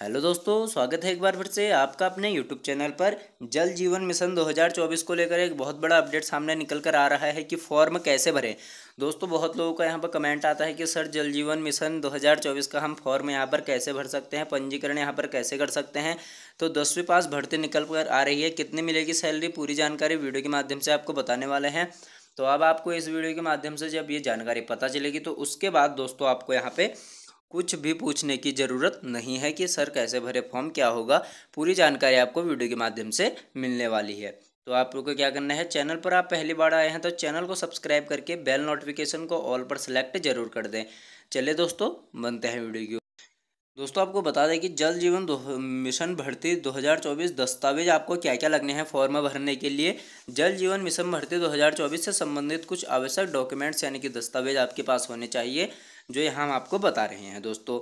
hello दोस्तों स्वागत है एक बार फिर से आपका अपने यूट्यूब चैनल पर जल जीवन मिशन 2024 को लेकर एक बहुत बड़ा अपडेट सामने निकल कर आ रहा है कि फॉर्म कैसे भरें दोस्तों बहुत लोगों का यहाँ पर कमेंट आता है कि सर जल जीवन मिशन 2024 का हम फॉर्म यहाँ पर कैसे भर सकते हैं पंजीकरण यहाँ पर कैसे कर सकते हैं तो दसवीं पास भर्ती निकल कर आ रही है कितनी मिलेगी सैलरी पूरी जानकारी वीडियो के माध्यम से आपको बताने वाले हैं तो अब आपको इस वीडियो के माध्यम से जब ये जानकारी पता चलेगी तो उसके बाद दोस्तों आपको यहाँ पर कुछ भी पूछने की ज़रूरत नहीं है कि सर कैसे भरे फॉर्म क्या होगा पूरी जानकारी आपको वीडियो के माध्यम से मिलने वाली है तो आप लोग को क्या करना है चैनल पर आप पहली बार आए हैं तो चैनल को सब्सक्राइब करके बेल नोटिफिकेशन को ऑल पर सेलेक्ट जरूर कर दें चले दोस्तों बनते हैं वीडियो दोस्तों आपको बता दें कि जल जीवन मिशन भर्ती 2024 दस्तावेज आपको क्या क्या लगने हैं फॉर्म भरने के लिए जल जीवन मिशन भर्ती 2024 से संबंधित कुछ आवश्यक डॉक्यूमेंट्स यानी कि दस्तावेज आपके पास होने चाहिए जो यहाँ हम आपको बता रहे हैं दोस्तों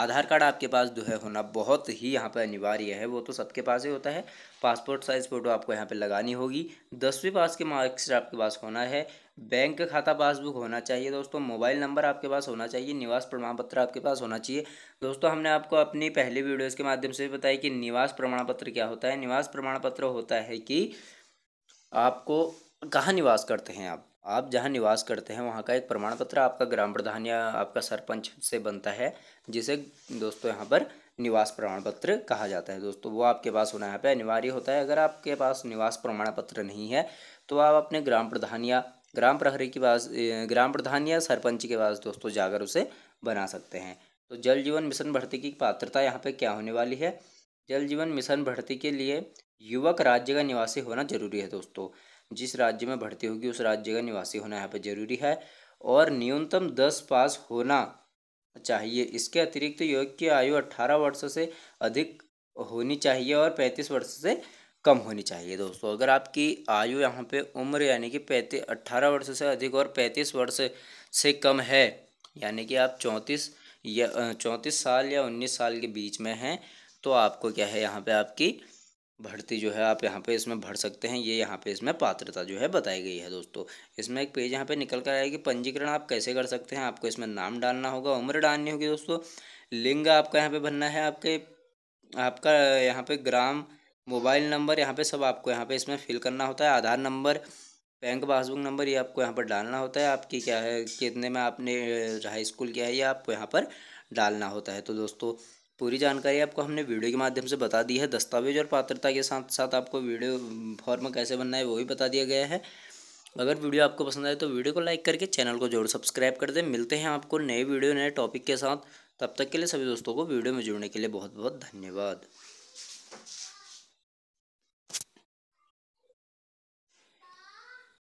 आधार कार्ड आपके पास जो है होना बहुत ही यहाँ पर अनिवार्य है वो तो सबके पास ही होता है पासपोर्ट साइज़ फ़ोटो आपको यहाँ पर लगानी होगी दसवीं पास के मार्क्स आपके पास होना है बैंक खाता पासबुक होना चाहिए दोस्तों मोबाइल नंबर आपके पास होना चाहिए निवास प्रमाण पत्र आपके पास होना चाहिए दोस्तों हमने आपको अपनी पहली वीडियोज़ के माध्यम से बताया कि निवास प्रमाण पत्र क्या होता है निवास प्रमाण पत्र होता है कि आपको कहाँ निवास करते हैं आप आप जहाँ निवास करते हैं वहाँ का एक प्रमाण पत्र आपका ग्राम प्रधान या आपका सरपंच से बनता है जिसे दोस्तों यहाँ पर निवास प्रमाण पत्र कहा जाता है दोस्तों वो आपके पास होना यहाँ पे अनिवार्य होता है अगर आपके पास निवास प्रमाण पत्र नहीं है तो आप अपने ग्राम प्रधान या ग्राम प्रहरी की पास ग्राम प्रधान या सरपंच के पास दोस्तों जाकर उसे बना सकते हैं तो जल जीवन मिशन भर्ती की पात्रता यहाँ पे क्या होने वाली है जल जीवन मिशन भर्ती के लिए युवक राज्य का निवासी होना जरूरी है दोस्तों जिस राज्य में भर्ती होगी उस राज्य का निवासी होना यहाँ पर जरूरी है और न्यूनतम दस पास होना चाहिए इसके अतिरिक्त तो युवक की आयु अट्ठारह वर्ष से अधिक होनी चाहिए और पैंतीस वर्ष से कम होनी चाहिए दोस्तों अगर आपकी आयु यहाँ पे उम्र यानी कि पैंतीस अट्ठारह वर्ष से अधिक और पैंतीस वर्ष से कम है यानी कि आप चौंतीस या चौंतीस साल या उन्नीस साल के बीच में हैं तो आपको क्या है यहाँ पे आपकी भर्ती जो है आप यहाँ पे इसमें भर सकते हैं ये यहाँ पे इसमें पात्रता जो है बताई गई है दोस्तों इसमें एक पेज यहाँ पे निकल कर आएगी पंजीकरण आप कैसे कर सकते हैं आपको इसमें नाम डालना होगा उम्र डालनी होगी दोस्तों लिंग आपका यहाँ पे भरना है आपके आपका यहाँ पे ग्राम मोबाइल नंबर यहाँ पे सब आपको यहाँ पे इसमें फिल करना होता है Aadhaar number bank passbook number ये आपको यहाँ पर डालना होता है आपकी क्या है कितने में आपने हाई स्कूल किया है ये आपको यहाँ पर डालना होता है तो दोस्तों पूरी जानकारी आपको हमने वीडियो के माध्यम से बता दी है दस्तावेज और पात्रता के साथ साथ आपको वीडियो फॉर्म कैसे बनना है वो भी बता दिया गया है अगर वीडियो आपको पसंद आए तो वीडियो को लाइक करके चैनल को जरूर सब्सक्राइब कर दें मिलते हैं आपको नए वीडियो नए टॉपिक के साथ तब तक के लिए सभी दोस्तों को वीडियो में जुड़ने के लिए बहुत बहुत धन्यवाद